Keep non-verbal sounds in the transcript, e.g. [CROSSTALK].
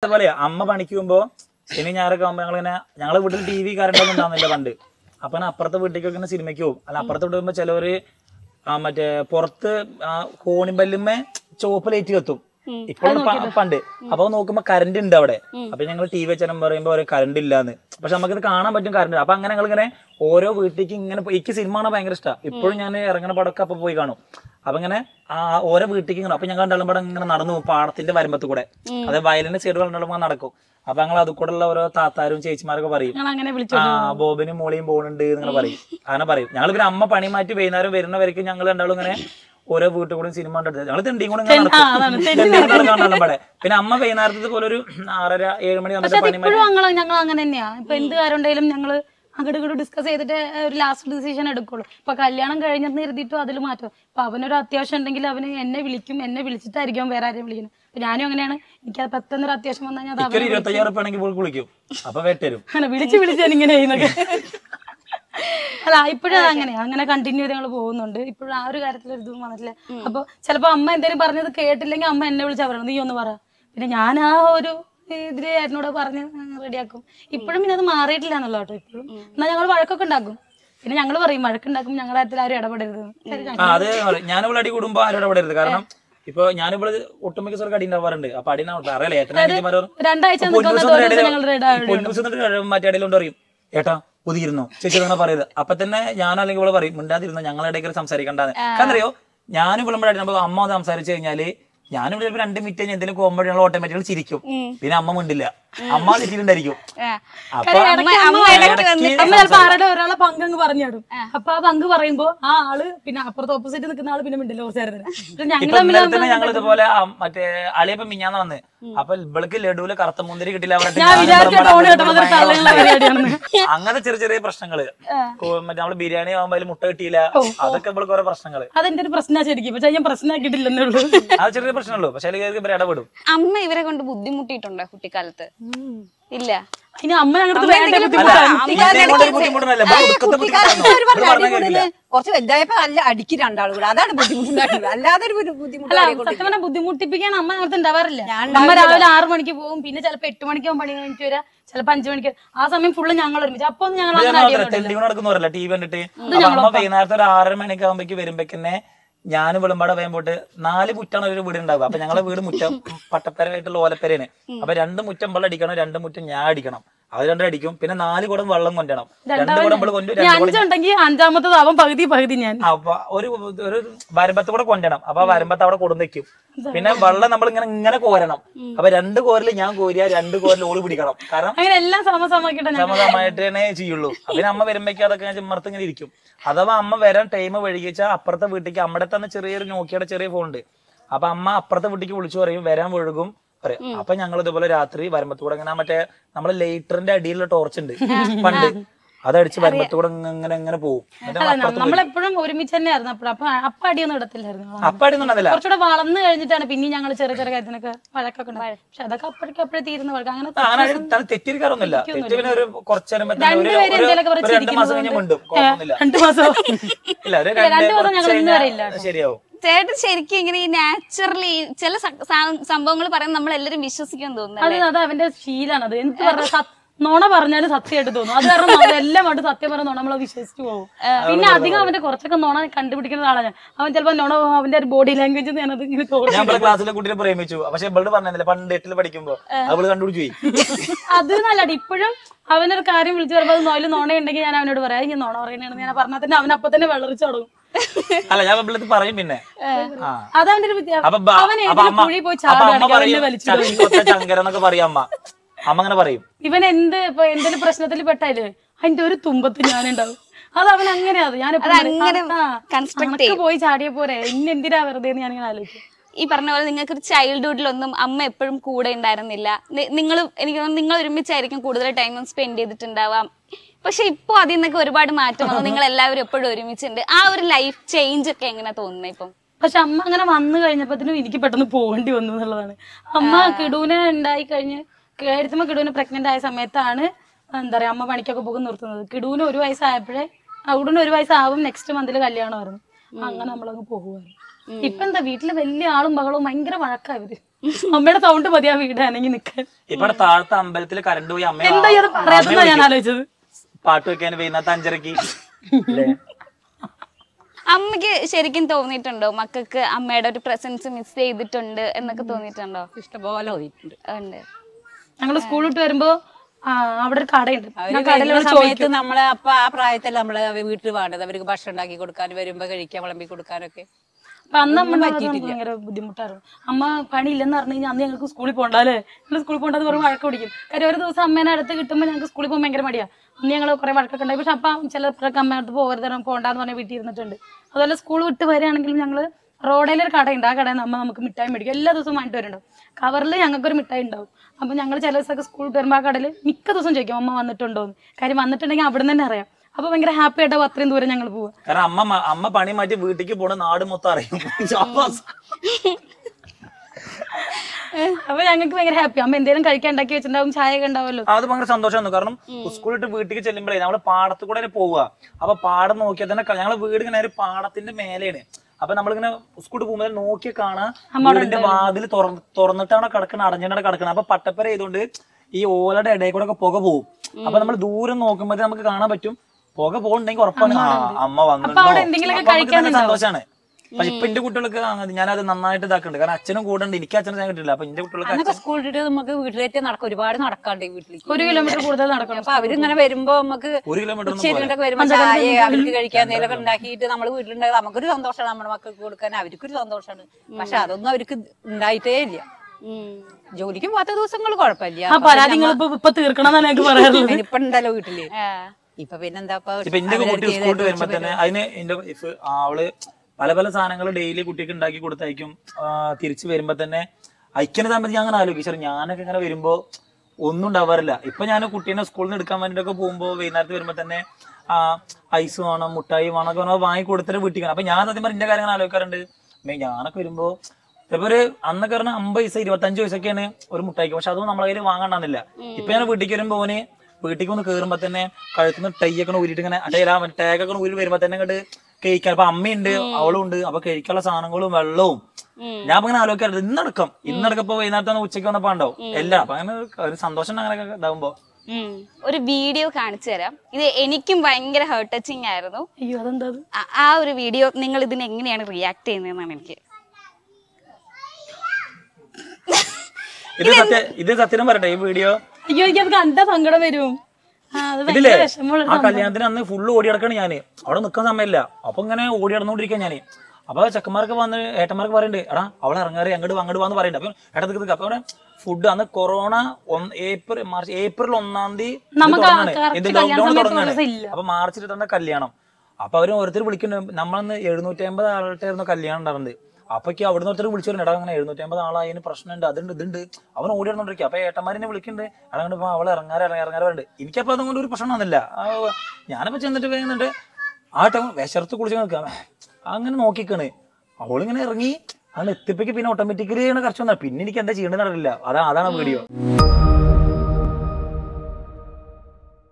അതുപോലെ അമ്മ പണിക്ക് പോകുമ്പോൾ ശനി ഞായറൊക്കെ ആകുമ്പോൾ ഞങ്ങളിങ്ങനെ ഞങ്ങളെ വീട്ടിൽ ടി വി കറണ്ടൊന്നും ഉണ്ടാവുന്നില്ല പണ്ട് അപ്പൊ അപ്പുറത്തെ വീട്ടിലേക്ക് ഇങ്ങനെ സിനിമയ്ക്ക് പോകും അല്ല അപ്പുറത്തെ വീട്ടിൽ പോകുമ്പോൾ ചിലവര് മറ്റേ പുറത്ത് കോണിമ്പല്ലുമ്മേ ചുവപ്പ് ലൈറ്റ് കത്തും ഇപ്പോഴും പണ്ട് അപ്പൊ നോക്കുമ്പോ കറണ്ട് ഉണ്ട് അവിടെ അപ്പൊ ഞങ്ങൾ ടി വി വെച്ചാലും പറയുമ്പോ ഒരു കറണ്ട് ഇല്ലാന്ന് പക്ഷെ നമുക്കിത് കാണാൻ പറ്റും കറണ്ട് അപ്പൊ അങ്ങനെ ഞങ്ങൾ ഇങ്ങനെ ഓരോ വീട്ടിലേക്ക് ഇങ്ങനെ എനിക്ക് സിനിമ കാണാൻ ഭയങ്കര ഇഷ്ടമാണ് ഇപ്പോഴും ഞാൻ ഇറങ്ങണ പടമൊക്കെ അപ്പൊ പോയി കാണും അപ്പൊ ഇങ്ങനെ ആ ഓരോ വീട്ടിലേക്ക് ഇങ്ങനെ അപ്പൊ ഞങ്ങൾ രണ്ടാളും ഇവിടെ ഇങ്ങനെ നടന്നു പാടത്തിന്റെ വരമ്പത്ത് കൂടെ അത് വയലിന്റെ സൈഡ് രണ്ടാളും നടക്കും അപ്പൊ ഞങ്ങൾ അത് കൂടെ ഉള്ള ഓരോ താത്താരും ചേച്ചിമാരൊക്കെ പറയും ആ ബോബിനും മോളിയും പോണുണ്ട് നിങ്ങൾ പറയും അങ്ങനെ പറയും ഞങ്ങൾ പിന്നെ അമ്മ പണി മാറ്റി വൈകുന്നേരം വരുന്നവരേക്കും ഞങ്ങൾ രണ്ടാളും ഇങ്ങനെ ഓരോ വീട്ടിൽ കൂടെ സിനിമ കണ്ടെടുത്ത് ഞങ്ങൾ തെണ്ടിയും കൂടെ നടക്കും പിന്നെ അമ്മ വൈകുന്നേരത്തെ പോലെ ഒരു ആറര ഏഴ് മണി പണി മാറ്റി ഞങ്ങൾ അങ്ങനെ തന്നെയാ ഇപ്പൊ എന്ത് കാര്യം ഞങ്ങള് അങ്ങോട്ട് ഇങ്ങോട്ട് ഡിസ്കസ് ചെയ്തിട്ട് ഒരു ലാസ്റ്റ് ഡിസിഷൻ എടുക്കുള്ളൂ ഇപ്പൊ കല്യാണം കഴിഞ്ഞെന്ന് കരുതിയിട്ടും അതിൽ മാറ്റും അപ്പൊ അവനൊരു അത്യാവശ്യം ഉണ്ടെങ്കിൽ അവന് എന്നെ വിളിക്കും എന്നെ വിളിച്ചിട്ടായിരിക്കും വേറെ ആരെയും വിളിക്കുന്നത് അപ്പൊ ഞാനും അങ്ങനെയാണ് എനിക്ക് അത് പെട്ടെന്ന് ഒരു അത്യാവശ്യം വന്നാൽ ഞാൻ വിളിക്കും വിളിച്ച് വിളിച്ച് ഇങ്ങനെ അല്ല ഇപ്പോഴും അങ്ങനെ അങ്ങനെ കണ്ടിന്യൂ ചെയ്ത് ഞങ്ങൾ പോകുന്നുണ്ട് ഇപ്പോഴും ആ ഒരു കാര്യത്തിൽ ഒരു ഇതും വന്നിട്ടില്ല അപ്പൊ ചിലപ്പോ അമ്മ എന്തെങ്കിലും പറഞ്ഞത് കേട്ടില്ലെങ്കിൽ അമ്മ എന്നെ വിളിച്ചാ പറയണം നീ ഒന്ന് പറ പിന്നെ ഞാൻ ആ ഒരു ഇതില് ഏട്ടനോട് പറഞ്ഞ് റെഡിയാക്കും ഇപ്പോഴും പിന്നെ അത് മാറിയിട്ടില്ല എന്നുള്ള കേട്ടോ ഇപ്പോഴും എന്നാൽ ഞങ്ങൾ വഴക്കൊക്കെ ഉണ്ടാക്കും പിന്നെ ഞങ്ങൾ പറയും വഴക്കുണ്ടാക്കും ഞങ്ങളുടെ കാര്യത്തിൽ ആരും ഇടപെടരുത് ഞാനിവിടെ അടി കൂടുമ്പോ ആരും ഇടപെടരുത് കാരണം ഇപ്പൊ ഞാനിവിടെ ഒട്ടുമിക്ക സ്ഥലം അടി ഉണ്ടാവാറുണ്ട് അപ്പൊ അടി അറിയാലേ ഏട്ടനെ മറ്റേ അടിയിലുണ്ട് പറയും ഏട്ടാ പുതിയിരുന്നോ ചേച്ചി അങ്ങനെ പറയത് അപ്പൊ തന്നെ ഞാൻ അല്ലെങ്കിൽ ഇവിടെ പറയും മിണ്ടാതിരുന്നോ ഞങ്ങളുടെ ഇടയ്ക്ക് സംസാരിക്കണ്ടെന്ന് കാരണം അറിയോ ഞാനിവിടെ അടി അമ്മ സംസാരിച്ചു കഴിഞ്ഞാല് ഞാനിവിടെ ചിലപ്പോൾ രണ്ട് മിനിറ്റ് കഴിഞ്ഞ് എന്തെങ്കിലും കോമഡി ഓട്ടോമാറ്റിക് ചിരിക്കും പിന്നെ അമ്മ മിണ്ടില്ല അമ്മ തെറ്റിയിട്ടുണ്ടായിരിക്കും ഒരാളെ അപ്പൊ ആ പങ്ക് പറയുമ്പോ ആ ആള് പിന്നെ അപ്പുറത്ത് ഓപ്പോസിറ്റ് നിൽക്കുന്ന ആള് പിന്നെ മിണ്ടില്ല കുറച്ചേരത്തിന് ഞങ്ങൾ ഇതുപോലെ മറ്റേ അളിയപ്പൊ മിഞ്ഞാന്ന് വന്ന് അപ്പൊ ഇവൾക്ക് ലഡുവില് കറുത്ത മുന്തിരി കിട്ടില്ല [LAUGHS] അങ്ങനത്തെ ചെറിയ ചെറിയ പ്രശ്നങ്ങള് മറ്റേ നമ്മള് ബിരിയാണി ആവുമ്പോ മുട്ട കിട്ടിയില്ല അതൊക്കെ ഇവൾക്ക് പ്രശ്നങ്ങള് അതെന്റെ ഒരു പ്രശ്നം ശരിക്കും പക്ഷെ ഞാൻ പ്രശ്നമാക്കിയിട്ടില്ലെന്നുള്ളൂ അത് ചെറിയ പ്രശ്നമുള്ളൂ പക്ഷെ ഇവർ ഇടപെടും അമ്മ ഇവരെ കൊണ്ട് ബുദ്ധിമുട്ടിയിട്ടുണ്ടോ കുട്ടിക്കാലത്ത് ഇല്ല ഇനി അമ്മ കുറച്ച് വലുതായപ്പോ അല്ല അടിക്ക് രണ്ടാളും കൂടെ അതാണ് ബുദ്ധിമുട്ടുണ്ടായിട്ടുള്ളത് അല്ലാതെ ഒരു ബുദ്ധിമുട്ട് ബുദ്ധിമുട്ടിപ്പിക്കാൻ അമ്മ അങ്ങനത്തെ ഉണ്ടാവാറില്ല അമ്മ രാവിലെ ആറ് മണിക്ക് പോകും പിന്നെ ചിലപ്പോ എട്ട് മണിക്ക് പണി കഴിഞ്ഞിട്ട് വരാം ചിലപ്പോ അഞ്ചു മണിക്ക് ആ സമയം ഫുള്ള് ഞങ്ങൾ ഒരുമിച്ച് അപ്പൊ ഞങ്ങൾ ടി വി കണ്ടിട്ട് വൈകുന്നേരത്തെ ഒരു ആറര മണിക്ക് ആകുമ്പോഴേക്ക് വരുമ്പോ ഞാനും വിളമ്പാടെ വേമ്പോട്ട് നാല് മുറ്റാണ് ഒരു വീട് ഉണ്ടാവുക അപ്പൊ ഞങ്ങളെ വീട് മുറ്റം പട്ടപ്പരമായിട്ടുള്ള ഓലപ്പരയാണ് അപ്പൊ രണ്ട് മുറ്റം വെള്ളം അടിക്കണം രണ്ട് മുറ്റം ഞാൻ അടിക്കണം അത് രണ്ടും അടിക്കും പിന്നെ നാല് കുടം വെള്ളം കൊണ്ടണം രണ്ട് കുടം നമ്മൾ കൊണ്ടു അഞ്ചുണ്ടെങ്കിൽ അഞ്ചാമത്തത് അവൻ പകുതി പകുതി ഞാൻ അപ്പൊ ഒരു ഒരു വരമ്പത്ത് കൂടെ കൊണ്ടണം അപ്പൊ വരമ്പത്ത് അവിടെ കൊടുന്ന് വെക്കും പിന്നെ വെള്ളം നമ്മൾ ഇങ്ങനെ ഇങ്ങനെ കോരണം അപ്പൊ രണ്ട് കോരല് ഞാൻ കോരിയ രണ്ട് കോരൽ ഓളി പിടിക്കണം കാരണം അങ്ങനെ എല്ലാം സമസമായിട്ട് തന്നെ ചെയ്യുള്ളൂ പിന്നെ അമ്മ വരുമ്പോ അതൊക്കെ ചിമ്മർത്ത് ഇങ്ങനെ ഇരിക്കും അഥവാ അമ്മ വരാൻ ടൈം വഴുകിച്ചാൽ അപ്പുറത്തെ വീട്ടിലേക്ക് അമ്മടെ തന്നെ ചെറിയൊരു നോക്കിയുടെ ചെറിയ ഫോൺ ഉണ്ട് അപ്പൊ അമ്മ അപ്പുറത്തെ വീട്ടിലേക്ക് വിളിച്ചു പറയും വരാൻ വഴുകും പറയാം അപ്പൊ ഞങ്ങൾ ഇതുപോലെ രാത്രി വരമ്പത്തൂടെ ഇങ്ങനെ മറ്റേ നമ്മളെ ലൈറ്ററിന്റെ അടിയിലുള്ള ടോർച്ച് ഉണ്ട് പണ്ട് അതടിച്ച് വരുമ്പത്തൂടെ ഇങ്ങനെ ഇങ്ങനെ പോകും നമ്മളെപ്പോഴും ഒരുമിച്ച് തന്നെയായിരുന്നു അപ്പോഴും അപ്പൊ അപ്പ അടിയൊന്നും ഇടത്തില്ലായിരുന്നു അപ്പ അടിയൊന്നും ഇടത്തില്ല കുറച്ചുകൂടെ വളർന്നു കഴിഞ്ഞിട്ടാണ് പിന്നെ ഞങ്ങൾ ചെറിയ ചെറിയ കാര്യത്തിനൊക്കെ വഴക്കൊക്കെ പക്ഷെ അതൊക്കെ അപ്പോഴേക്കും അപ്പോഴേ തീരുന്ന വഴക്ക് അങ്ങനെ തെറ്റിരിക്കാറൊന്നുമില്ല പിന്നെ ഒരു കുറച്ചു രണ്ട് മാസം രണ്ട് മാസം ഞങ്ങൾ ഇന്ന് വരെ ഇല്ല ശരിയാവും ചേട്ടൻ ശരിക്കും ഇങ്ങനെ ഈ നാച്ചുറലി ചില സംഭവങ്ങൾ പറയാൻ നമ്മൾ എല്ലാരും വിശ്വസിക്കാൻ തോന്നുന്നു അത് അവന്റെ ശീലാണ് അത് എന്ത് പറഞ്ഞ നോണ പറഞ്ഞാലും സത്യമായിട്ട് തോന്നും അത് കാരണം നമ്മളെല്ലാമായിട്ട് സത്യം പറഞ്ഞ നോണ നമ്മളെ വിശ്വസിച്ചു പോകും പിന്നെ അധികം അവന്റെ കുറച്ചൊക്കെ നോണ കണ്ടുപിടിക്കുന്ന ആളാണ് അവൻ ചിലപ്പോ നോണ അവന്റെ ബോഡി ലാംഗ്വേജ് ഞാനത് ഇങ്ങനെ തോന്നുന്നു ക്ലാസ്സിലെ കുട്ടിയെ പ്രേമിച്ചു പക്ഷെ ഇവള് പറഞ്ഞില്ല പണ്ട് എട്ടിൽ പഠിക്കുമ്പോ അവള് കണ്ടുപിടിച്ചു അത് നല്ലത് ഇപ്പോഴും അവനൊരു കാര്യം വിളിച്ചു പറയുമ്പോൾ അത് നോയിൽ ഉണ്ടെങ്കിൽ ഞാൻ അവനോട് പറയാം ഈ നോണ പറയുന്നതാണ് ഞാൻ പറഞ്ഞാൽ തന്നെ അവൻ തന്നെ വെള്ളറിച്ചു തുടങ്ങും അല്ല ഞാൻ പിള്ളത്ത് പറയും പിന്നെ ചങ്കരെന്നൊക്കെ പറയും അമ്മ അമ്മ അങ്ങനെ പറയും ഇവൻ എന്ത് ഇപ്പൊ എന്തെങ്കിലും പ്രശ്നത്തിൽ പെട്ടാലേ അതിന്റെ ഒരു തുമ്പത്ത് ഞാനുണ്ടാവും അത് അവൻ അങ്ങനെയാ ഞാൻ പോയി ചാടിയ പോരെ ഇന്നെന്തിനാ വെറുതെ ഞാൻ ഇങ്ങനെ ആലോചിക്കും ഈ പറഞ്ഞ പോലെ നിങ്ങൾക്ക് ഒരു ചൈൽഡ്ഹുഡിലൊന്നും അമ്മ എപ്പോഴും കൂടെ ഉണ്ടായിരുന്നില്ല നിങ്ങൾ എനിക്ക് തോന്നുന്നു നിങ്ങൾ ഒരുമിച്ചായിരിക്കും കൂടുതൽ ടൈമും സ്പെൻഡ് ചെയ്തിട്ടുണ്ടാവാം പക്ഷെ ഇപ്പൊ അതിൽ നിന്നൊക്കെ ഒരുപാട് മാറ്റം വന്നു നിങ്ങൾ എല്ലാവരും എപ്പോഴും ഒരുമിച്ചുണ്ട് ആ ഒരു ലൈഫ് ചേഞ്ച് ഒക്കെ എങ്ങനെ തോന്നുന്നത് ഇപ്പം പക്ഷെ അമ്മ അങ്ങനെ വന്നു കഴിഞ്ഞപ്പോ എനിക്ക് പെട്ടെന്ന് പോകേണ്ടി വന്നു എന്നുള്ളതാണ് അമ്മ കിടൂനെ ഉണ്ടായി കഴിഞ്ഞ് കയറ്റുമ്പോൾ കിടൂനെ പ്രഗ്നന്റ് ആയ സമയത്താണ് എന്താ പറയാ അമ്മ പണിക്കൊക്കെ പോകും നിർത്തുന്നത് കിടൂന് ഒരു വയസ്സായപ്പോഴേ അവിടുന്ന് ഒരു വയസ്സാവും നെക്സ്റ്റ് മന്തിൽ കല്യാണമായിരുന്നു അങ്ങനെ നമ്മളങ്ങ് പോകുമായിരുന്നു ഇപ്പൊ എന്താ വീട്ടില് വലിയ ആളും ബഹളവും ഭയങ്കര വഴക്കാ ഇവര് അമ്മയുടെ സൗണ്ട് മതി ആ വീട് നിക്കാൻ ഇവിടെ താഴത്തെ അമ്പലത്തിൽ പോയി അമ്മ എന്താ അത് ഞാൻ ആലോചിച്ചത് പാട്ട് വെക്കാൻ വൈകുന്നേരത്തെ അഞ്ചരക്ക് അമ്മക്ക് ശരിക്കും തോന്നിയിട്ടുണ്ടോ മക്കൾക്ക് അമ്മയുടെ ഒരു പ്രസൻസ് മിസ് ചെയ്തിട്ടുണ്ട് എന്നൊക്കെ തോന്നിയിട്ടുണ്ടോ ഇഷ്ടപോലെ തോന്നിയിട്ടുണ്ട് ഞങ്ങള് സ്കൂൾ വിട്ട് വരുമ്പോ അവിടെ ഒരു കടയുണ്ട് സമയത്ത് നമ്മളെ അപ്പൊ ആ പ്രായത്തിൽ നമ്മളെ വീട്ടിൽ വേണ്ടത് അവർക്ക് ഭക്ഷണം ഉണ്ടാക്കി കൊടുക്കാൻ വരുമ്പോ കഴിക്കാൻ വിളമ്പി കൊടുക്കാനൊക്കെ അമ്മ ഭയങ്കര ബുദ്ധിമുട്ടായിരുന്നു അമ്മ പണിയില്ലെന്ന് പറഞ്ഞു കഴിഞ്ഞാൽ അന്ന് ഞങ്ങൾക്ക് സ്കൂളിൽ പോകണ്ടല്ലേ ഞങ്ങൾ സ്കൂളിൽ പോകേണ്ടത് വെറും വഴക്ക് പിടിക്കും കാര്യം ഒരു ദിവസം അമ്മേനെ അടുത്ത് കിട്ടുമ്പോൾ ഞങ്ങൾക്ക് സ്കൂളിൽ പോകാൻ ഭയങ്കര മടിയാണ് അന്ന് ഞങ്ങൾ കുറെ വഴക്കൊക്കെ ഉണ്ടായി പക്ഷെ അപ്പം ചിലപ്പോഴൊക്കെ അമ്മ അടുത്ത് പോകരുത് പോകണ്ടെന്ന് പറഞ്ഞാൽ വീട്ടിൽ ഇരുന്നിട്ടുണ്ട് അതുപോലെ സ്കൂൾ വിട്ട് വരികയാണെങ്കിലും ഞങ്ങൾ റോഡിൽ ഒരു കടയുണ്ട് ആ കടയിൽ അമ്മ നമുക്ക് മിഠായി മേടിക്കും എല്ലാ ദിവസവും വാങ്ങിട്ട് വരുന്നുണ്ടാവും കവറിൽ ഞങ്ങൾക്കൊരു മിഠായി ഉണ്ടാവും അപ്പം ഞങ്ങൾ ചില ദിവസമൊക്കെ സ്കൂളിൽ വരുമ്പോൾ ആ കടയിൽ മിക്ക ദിവസം ചോദിക്കും അമ്മ വന്നിട്ടുണ്ടോ എന്ന് കാര്യം വന്നിട്ടുണ്ടെങ്കിൽ അവിടെ നിന്ന് തന്നെ അറിയാം അപ്പൊ ഭയങ്കര ഹാപ്പി ആയിട്ട് അത്രയും ദൂരം ഞങ്ങൾ പോവാ കാരണം അമ്മ അമ്മ പണി മാറ്റി വീട്ടിക്ക് പോണ നാട് മൊത്തം അറിയും അപ്പൊ ഞങ്ങൾക്ക് ഭയങ്കര ഹാപ്പി അമ്മ എന്തെങ്കിലും കഴിക്കാൻ ഉണ്ടാക്കി വെച്ചിട്ടുണ്ടാവും ചായ ഉണ്ടാവുമല്ലോ അത് ഭയങ്കര സന്തോഷമാണ് കാരണം സ്കൂളിട്ട് വീട്ടിലേക്ക് ചെല്ലുമ്പോഴേ നമ്മള് പാടത്തു കൂടെ പോവുക അപ്പൊ പാടം നോക്കിയാൽ തന്നെ ഞങ്ങളെ വീട് ഇങ്ങനെ ഒരു പാടത്തിന്റെ മേലെയാണ് അപ്പൊ നമ്മളിങ്ങനെ സ്കൂളിൽ പോകുമ്പോൾ നോക്കി കാണാം വാതിൽ തുറന്നിട്ടാണ് കിടക്കണ അടഞ്ഞിട്ടാണ് കിടക്കണ അപ്പൊ പട്ടപ്പര ചെയ്തുകൊണ്ട് ഈ ഓലയുടെ ഇടയിൽ കൂടെ ഒക്കെ പുക പോകും അപ്പൊ നമ്മൾ ദൂരം നോക്കുമ്പോഴേ നമുക്ക് കാണാൻ പറ്റും പുക പോകണ്ടെങ്കിൽ ഉറപ്പാണ് അമ്മ അപ്പൊ സന്തോഷമാണ് പക്ഷെ ഇപ്പൊ എന്റെ കുട്ടികൾക്ക് ഞാനത് നന്നായിട്ട് ഇതാക്കുന്നുണ്ട് കാരണം അച്ഛനും കൂടെ ഉണ്ട് എനിക്ക് അച്ഛനും ഞാൻ കിട്ടില്ല അപ്പൊ എന്റെ കുട്ടികൾക്ക് സ്കൂൾ ഇട്ടിട്ട് നമുക്ക് വീട്ടിലേക്ക് നടക്കും ഒരുപാട് നടക്കാണ്ട് വീട്ടിലേക്ക് ഒരു കിലോമീറ്റർ കൂടുതൽ നടക്കണം അപ്പൊ അവരിങ്ങനെ വരുമ്പോ നമുക്ക് ഒരു കിലോമീറ്റർ വരുമ്പോ ചായ അവർക്ക് കഴിക്കാൻ എന്തെങ്കിലുമൊക്കെ ഉണ്ടാക്കിയിട്ട് നമ്മൾ വീട്ടിലുണ്ടായത് നമുക്കൊരു സന്തോഷമാണ് നമ്മുടെ മക്കൾക്ക് കൊടുക്കാൻ അവർക്കൊരു സന്തോഷമാണ് പക്ഷെ അതൊന്നും അവർക്ക് ഉണ്ടായിട്ടേ ഇല്ല ജോലിക്ക് പോകാത്ത ദിവസങ്ങൾ കുഴപ്പമില്ല ആ പരാതി നിങ്ങൾ ഇപ്പൊ തീർക്കണം എന്നാണ് ഉണ്ടല്ലോ വീട്ടില് ഇപ്പൊ പിന്നെന്താ ഇപ്പൊ കുട്ടി സ്കൂളിൽ വരുമ്പോ തന്നെ അതിന് എന്റെ ഇഫ് അവള് പല പല സാധനങ്ങൾ ഡെയിലി കുട്ടിക്ക് ഉണ്ടാക്കി കൊടുത്തായിരിക്കും തിരിച്ചു വരുമ്പോ തന്നെ ഐക്യനെ സംബന്ധിച്ച് അങ്ങനെ സാർ ഞാനൊക്കെ ഇങ്ങനെ വരുമ്പോ ഒന്നും ഉണ്ടാവാറില്ല ഇപ്പൊ ഞാൻ കുട്ടീനെ സ്കൂളിൽ നിന്ന് എടുക്കാൻ വേണ്ടിട്ടൊക്കെ പോകുമ്പോ വൈകുന്നേരത്ത് വരുമ്പോ തന്നെ ഐസ് വേണം മുട്ടായി വേണം ഒക്കെ വേണം വാങ്ങി കൊടുത്തിട്ട് വീട്ടിൽ അപ്പൊ ഞാൻ സത്യം പറഞ്ഞ കാര്യം അങ്ങനെ ആലോചിക്കാറുണ്ട് ഞാനൊക്കെ വരുമ്പോ ഒരു അന്നൊക്കെ പറഞ്ഞാൽ അമ്പത് പൈസ ഇരുപത്തഞ്ച് പൈസ ഒക്കെയാണ് ഒരു മുട്ടായിക്കും പക്ഷെ അതൊന്നും നമ്മളെ കയ്യിൽ വാങ്ങണ്ടെന്നില്ല ഇപ്പൊ ഞാൻ വീട്ടിലേക്ക് വരുമ്പോ ഓന് വീട്ടിൽ ഒന്ന് കേറുമ്പോ തന്നെ കഴുത്തുനിന്ന് ടൈ ഒക്കെ ഊരിട്ട് ഇങ്ങനെ അടയില ടാഗ് ഒക്കെ ഊരി വരുമ്പോ തന്നെ അങ്ങോട്ട് കഴിക്കാൻ അപ്പൊ അമ്മയുണ്ട് അവളും ഉണ്ട് അപ്പൊ കഴിക്കാനുള്ള സാധനങ്ങളും വെള്ളവും ഞാൻ അങ്ങനെ ആലോചിക്കാറുണ്ട് ഇന്നടക്കം ഇന്നടക്കം ഇപ്പൊ വൈകുന്നേരത്തെ ഉച്ചയ്ക്ക് വന്നപ്പോ ഉണ്ടോ എല്ലാം അപ്പൊ അങ്ങനെ ഒരു സന്തോഷം അങ്ങനെ ഇതാവുമ്പോ ഒരു വീഡിയോ കാണിച്ചു തരാം ഇത് എനിക്കും ഭയങ്കര ഹേർട്ട് ടച്ചിങ് ആയിരുന്നു അയ്യോ അതെന്താ ആ ഒരു വീഡിയോ നിങ്ങൾ ഇതിന് എങ്ങനെയാണ് റിയാക്ട് ചെയ്യുന്നതെന്നാണ് എനിക്ക് ഇത് സത്യം ഇത് സത്യം പറയട്ടെ ഈ വീഡിയോ അയ്യോ എനിക്ക് നമുക്ക് അന്ത സങ്കടം വരും ഇതില്ലേ ആ കല്യാണത്തിന് അന്ന് ഫുള്ള് ഓടി നടക്കണ ഞാന് അവിടെ നിക്കാൻ സമയമില്ല അപ്പൊ ഇങ്ങനെ ഓടി നടന്നുകൊണ്ടിരിക്കാൻ ഞാന് അപ്പൊ ചെക്കന്മാർക്ക് വന്ന് ഏട്ടന്മാർക്ക് പറയണ്ട് എടാ അവളെ ഇറങ്ങാറ് അങ്ങോട്ട് അങ്ങോട്ട് വന്ന് പറയണ്ട അപ്പൊ ഏട്ടൻ നിൽക്കുക അപ്പൊ അവിടെ ഫുഡ് അന്ന് കൊറോണ ഏപ്രിൽ മാർച്ച് ഏപ്രിൽ ഒന്നാം തീയതി ലോക്ക്ഡൌൺ തുടങ്ങാണ് അപ്പൊ മാർച്ചിൽ തന്നെ കല്യാണം അപ്പൊ അവരും ഓരോരുത്തർ വിളിക്കുന്നുണ്ട് നമ്മളന്ന് എഴുന്നൂറ്റി അമ്പത് ആളുടെ കല്യാണം ഉണ്ടായിരുന്നത് അപ്പൊക്ക് അവിടുന്ന് ഒരുത്തർ വിളിച്ചു എടാ അങ്ങനെ എഴുന്നൂറ്റി അമ്പത് ആളായി പ്രശ്നമുണ്ട് അതുണ്ട് ഇതുണ്ട് അവൻ ഓടി ഇടന്നിരിക്കുക അപ്പൊ ഏട്ടന്മാരിനെ വിളിക്കുന്നുണ്ട് അടങ്ങണ്ട് അവൾ ഇറങ്ങാൻ ഇറങ്ങി ഇറങ്ങാറുണ്ട് എനിക്കപ്പോ അതുകൊണ്ട് ഒരു പ്രശ്നമാണെന്നില്ല ഞാനപ്പോ ചെന്നിട്ട് വരുന്നുണ്ട് ആ ടൈം വിശർത്ത് കുളിച്ച് നിൽക്കാം അങ്ങനെ നോക്കിക്കണ് അവളിങ്ങനെ ഇറങ്ങി അങ്ങനെ എത്തിപ്പിക്ക് പിന്നെ ഓട്ടോമാറ്റിക്കലി കുറച്ച് വന്നാൽ പിന്നെ എനിക്ക് എന്താ ചെയ്യേണ്ടത് അറിയില്ല അതാ അതാണ് വീഡിയോ